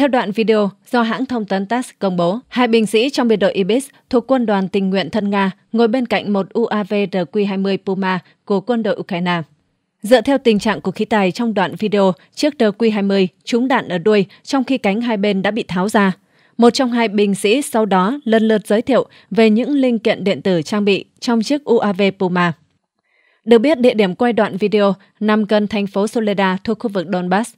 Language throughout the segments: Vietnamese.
Theo đoạn video do hãng thông tấn TASS công bố, hai binh sĩ trong biệt đội Ibis thuộc quân đoàn tình nguyện thân Nga ngồi bên cạnh một UAV RQ-20 Puma của quân đội Ukraine. Dựa theo tình trạng của khí tài trong đoạn video, chiếc RQ-20 trúng đạn ở đuôi trong khi cánh hai bên đã bị tháo ra. Một trong hai binh sĩ sau đó lần lượt giới thiệu về những linh kiện điện tử trang bị trong chiếc UAV Puma. Được biết, địa điểm quay đoạn video nằm gần thành phố Soledad thuộc khu vực Donbass,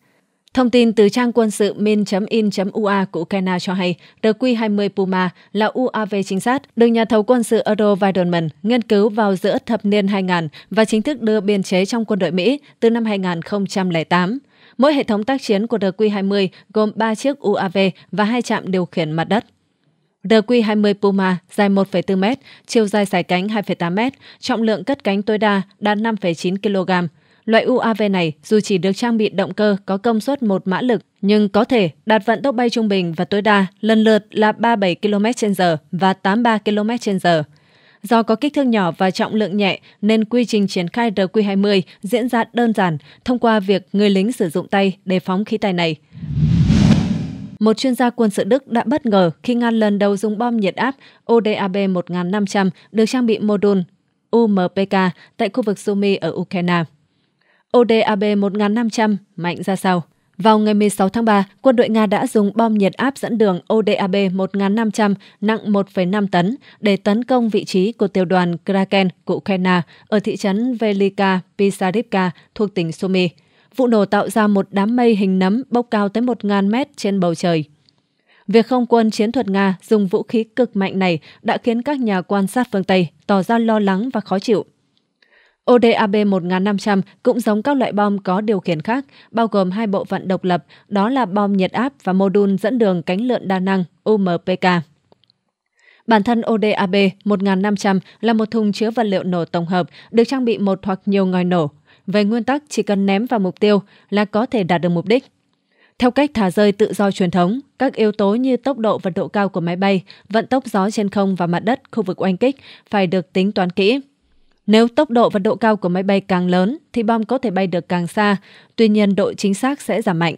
Thông tin từ trang quân sự min.in.ua của Ukraine cho hay RQ-20 Puma là UAV chính xác, được nhà thầu quân sự Eurovironment nghiên cứu vào giữa thập niên 2000 và chính thức đưa biên chế trong quân đội Mỹ từ năm 2008. Mỗi hệ thống tác chiến của RQ-20 gồm 3 chiếc UAV và hai trạm điều khiển mặt đất. RQ-20 Puma dài 1,4m, chiều dài sải cánh 2,8m, trọng lượng cất cánh tối đa đạt 5,9 kg, Loại UAV này dù chỉ được trang bị động cơ có công suất một mã lực nhưng có thể đạt vận tốc bay trung bình và tối đa lần lượt là 37 km/h và 83 km/h. Do có kích thước nhỏ và trọng lượng nhẹ nên quy trình triển khai RQ-20 diễn ra đơn giản thông qua việc người lính sử dụng tay để phóng khí tài này. Một chuyên gia quân sự Đức đã bất ngờ khi ngăn lần đầu dùng bom nhiệt áp ODAB 1500 được trang bị mô đun UMPK tại khu vực Sumy ở Ukraine. ODAB 1500 mạnh ra sao? Vào ngày 16 tháng 3, quân đội Nga đã dùng bom nhiệt áp dẫn đường ODAB 1500 nặng 1,5 tấn để tấn công vị trí của tiểu đoàn Kraken của Ukraine ở thị trấn Velika Pisarivka thuộc tỉnh Sumy. Vụ nổ tạo ra một đám mây hình nấm bốc cao tới 1.000 mét trên bầu trời. Việc không quân chiến thuật Nga dùng vũ khí cực mạnh này đã khiến các nhà quan sát phương Tây tỏ ra lo lắng và khó chịu. ODAB 1500 cũng giống các loại bom có điều khiển khác, bao gồm hai bộ phận độc lập, đó là bom nhiệt áp và mô đun dẫn đường cánh lượn đa năng UMPK. Bản thân ODAB 1500 là một thùng chứa vật liệu nổ tổng hợp được trang bị một hoặc nhiều ngòi nổ. Về nguyên tắc, chỉ cần ném vào mục tiêu là có thể đạt được mục đích. Theo cách thả rơi tự do truyền thống, các yếu tố như tốc độ và độ cao của máy bay, vận tốc gió trên không và mặt đất khu vực oanh kích phải được tính toán kỹ. Nếu tốc độ và độ cao của máy bay càng lớn thì bom có thể bay được càng xa, tuy nhiên độ chính xác sẽ giảm mạnh.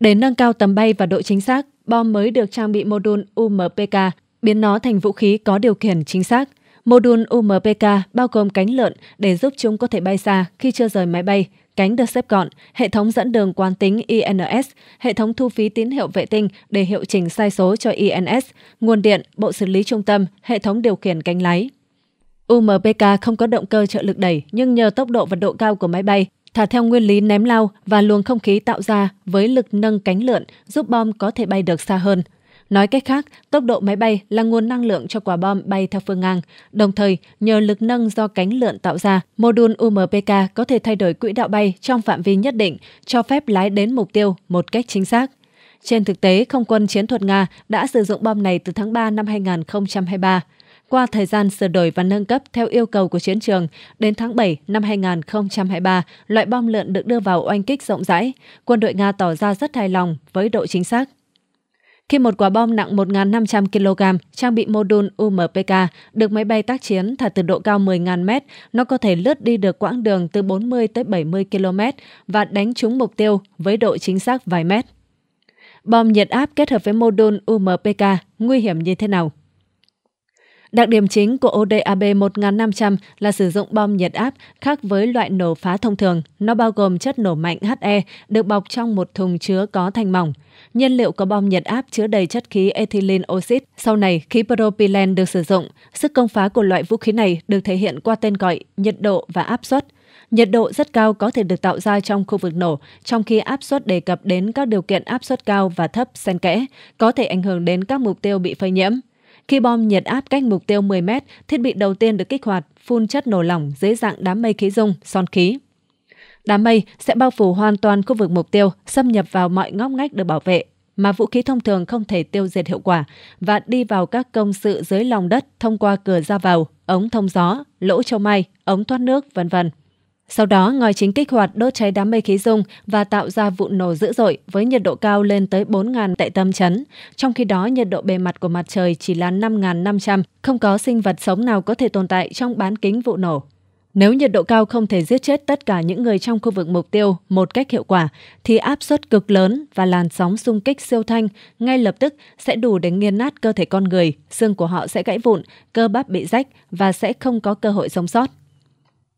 Để nâng cao tầm bay và độ chính xác, bom mới được trang bị mô đun UMPK, biến nó thành vũ khí có điều khiển chính xác. Mô đun UMPK bao gồm cánh lợn để giúp chúng có thể bay xa khi chưa rời máy bay, cánh được xếp gọn, hệ thống dẫn đường quán tính INS, hệ thống thu phí tín hiệu vệ tinh để hiệu chỉnh sai số cho INS, nguồn điện, bộ xử lý trung tâm, hệ thống điều khiển cánh lái. UMPK không có động cơ trợ lực đẩy nhưng nhờ tốc độ và độ cao của máy bay, thả theo nguyên lý ném lao và luồng không khí tạo ra với lực nâng cánh lượn giúp bom có thể bay được xa hơn. Nói cách khác, tốc độ máy bay là nguồn năng lượng cho quả bom bay theo phương ngang. Đồng thời, nhờ lực nâng do cánh lượn tạo ra, mô đun UMPK có thể thay đổi quỹ đạo bay trong phạm vi nhất định, cho phép lái đến mục tiêu một cách chính xác. Trên thực tế, không quân chiến thuật Nga đã sử dụng bom này từ tháng 3 năm 2023 qua thời gian sửa đổi và nâng cấp theo yêu cầu của chiến trường, đến tháng 7 năm 2023, loại bom lợn được đưa vào oanh kích rộng rãi. Quân đội Nga tỏ ra rất hài lòng với độ chính xác. Khi một quả bom nặng 1.500 kg trang bị mô đun UMPK được máy bay tác chiến thả từ độ cao 10.000 m, nó có thể lướt đi được quãng đường từ 40 tới 70 km và đánh trúng mục tiêu với độ chính xác vài mét. Bom nhiệt áp kết hợp với mô đun UMPK nguy hiểm như thế nào? Đặc điểm chính của ODAB 1500 là sử dụng bom nhiệt áp khác với loại nổ phá thông thường. Nó bao gồm chất nổ mạnh HE được bọc trong một thùng chứa có thành mỏng. Nhiên liệu có bom nhiệt áp chứa đầy chất khí ethylene oxit. Sau này, khí propylene được sử dụng. Sức công phá của loại vũ khí này được thể hiện qua tên gọi, nhiệt độ và áp suất. Nhiệt độ rất cao có thể được tạo ra trong khu vực nổ, trong khi áp suất đề cập đến các điều kiện áp suất cao và thấp xen kẽ, có thể ảnh hưởng đến các mục tiêu bị phơi nhiễm. Khi bom nhiệt áp cách mục tiêu 10 mét, thiết bị đầu tiên được kích hoạt phun chất nổ lỏng dưới dạng đám mây khí dung, son khí. Đám mây sẽ bao phủ hoàn toàn khu vực mục tiêu, xâm nhập vào mọi ngóc ngách được bảo vệ mà vũ khí thông thường không thể tiêu diệt hiệu quả và đi vào các công sự dưới lòng đất thông qua cửa ra vào, ống thông gió, lỗ châu mai, ống thoát nước, vân vân. Sau đó, ngòi chính kích hoạt đốt cháy đám mây khí dung và tạo ra vụ nổ dữ dội với nhiệt độ cao lên tới 4.000 tại tâm chấn. Trong khi đó, nhiệt độ bề mặt của mặt trời chỉ là 5.500, không có sinh vật sống nào có thể tồn tại trong bán kính vụ nổ. Nếu nhiệt độ cao không thể giết chết tất cả những người trong khu vực mục tiêu một cách hiệu quả, thì áp suất cực lớn và làn sóng xung kích siêu thanh ngay lập tức sẽ đủ để nghiền nát cơ thể con người, xương của họ sẽ gãy vụn, cơ bắp bị rách và sẽ không có cơ hội sống sót.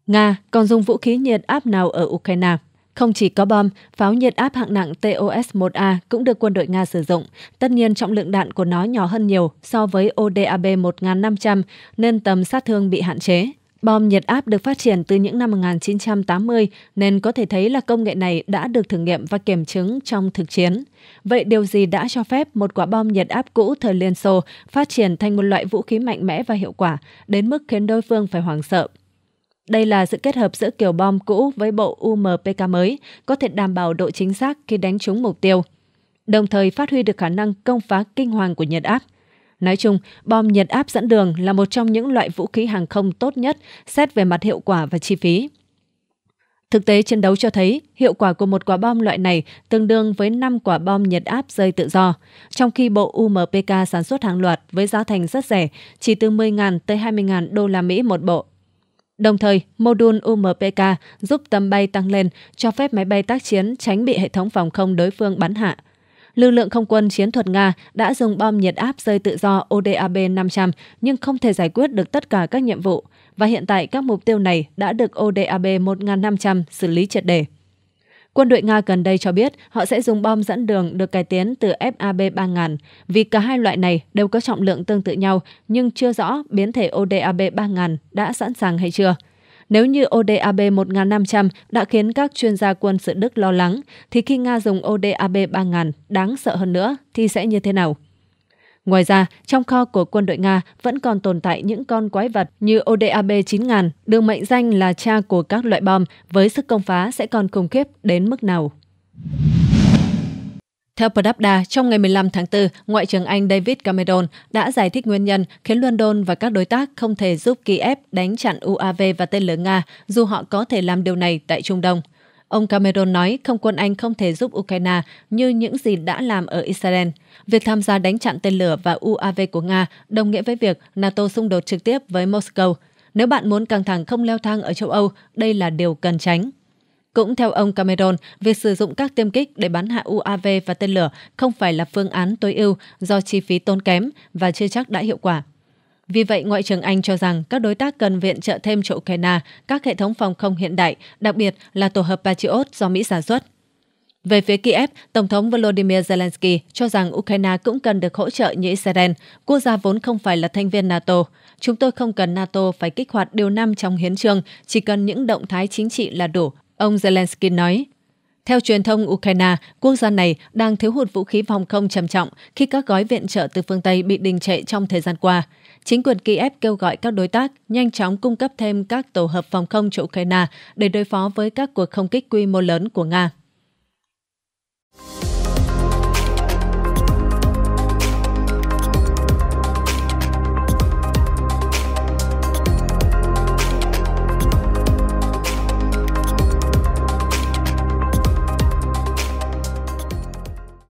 Nga còn dùng vũ khí nhiệt áp nào ở Ukraine. Không chỉ có bom, pháo nhiệt áp hạng nặng TOS-1A cũng được quân đội Nga sử dụng. Tất nhiên trọng lượng đạn của nó nhỏ hơn nhiều so với ODAB 1500 nên tầm sát thương bị hạn chế. Bom nhiệt áp được phát triển từ những năm 1980 nên có thể thấy là công nghệ này đã được thử nghiệm và kiểm chứng trong thực chiến. Vậy điều gì đã cho phép một quả bom nhiệt áp cũ thời Liên Xô phát triển thành một loại vũ khí mạnh mẽ và hiệu quả đến mức khiến đối phương phải hoảng sợ? Đây là sự kết hợp giữa kiểu bom cũ với bộ UMPK mới, có thể đảm bảo độ chính xác khi đánh trúng mục tiêu, đồng thời phát huy được khả năng công phá kinh hoàng của nhiệt áp. Nói chung, bom nhiệt áp dẫn đường là một trong những loại vũ khí hàng không tốt nhất xét về mặt hiệu quả và chi phí. Thực tế chiến đấu cho thấy hiệu quả của một quả bom loại này tương đương với 5 quả bom nhiệt áp rơi tự do, trong khi bộ UMPK sản xuất hàng loạt với giá thành rất rẻ, chỉ từ 10.000 tới 20.000 đô la Mỹ một bộ. Đồng thời, mô đun UMPK giúp tầm bay tăng lên, cho phép máy bay tác chiến tránh bị hệ thống phòng không đối phương bắn hạ. Lực lượng không quân chiến thuật Nga đã dùng bom nhiệt áp rơi tự do ODAB-500 nhưng không thể giải quyết được tất cả các nhiệm vụ, và hiện tại các mục tiêu này đã được ODAB-1500 xử lý triệt đề. Quân đội Nga gần đây cho biết họ sẽ dùng bom dẫn đường được cải tiến từ FAB 3000 vì cả hai loại này đều có trọng lượng tương tự nhau nhưng chưa rõ biến thể ODAB 3000 đã sẵn sàng hay chưa. Nếu như ODAB 1500 đã khiến các chuyên gia quân sự Đức lo lắng, thì khi Nga dùng ODAB 3000 đáng sợ hơn nữa thì sẽ như thế nào? Ngoài ra, trong kho của quân đội Nga vẫn còn tồn tại những con quái vật như ODAB-9000 được mệnh danh là cha của các loại bom với sức công phá sẽ còn khủng khiếp đến mức nào. Theo Pravda, trong ngày 15 tháng 4, Ngoại trưởng Anh David Cameron đã giải thích nguyên nhân khiến London và các đối tác không thể giúp Kiev đánh chặn UAV và tên lửa Nga dù họ có thể làm điều này tại Trung Đông. Ông Cameron nói không quân Anh không thể giúp Ukraine như những gì đã làm ở Israel. Việc tham gia đánh chặn tên lửa và UAV của Nga đồng nghĩa với việc NATO xung đột trực tiếp với Moscow. Nếu bạn muốn căng thẳng không leo thang ở châu Âu, đây là điều cần tránh. Cũng theo ông Cameron, việc sử dụng các tiêm kích để bắn hạ UAV và tên lửa không phải là phương án tối ưu do chi phí tốn kém và chưa chắc đã hiệu quả. Vì vậy, Ngoại trưởng Anh cho rằng các đối tác cần viện trợ thêm cho Ukraine các hệ thống phòng không hiện đại, đặc biệt là tổ hợp Patriot do Mỹ sản xuất. Về phía Kiev, Tổng thống Volodymyr Zelensky cho rằng Ukraine cũng cần được hỗ trợ như Israel, quốc gia vốn không phải là thành viên NATO. Chúng tôi không cần NATO phải kích hoạt điều năm trong hiến trương, chỉ cần những động thái chính trị là đủ, ông Zelensky nói. Theo truyền thông Ukraine, quốc gia này đang thiếu hụt vũ khí phòng không trầm trọng khi các gói viện trợ từ phương Tây bị đình trệ trong thời gian qua. Chính quyền Kiev kêu gọi các đối tác nhanh chóng cung cấp thêm các tổ hợp phòng không cho Ukraine để đối phó với các cuộc không kích quy mô lớn của Nga.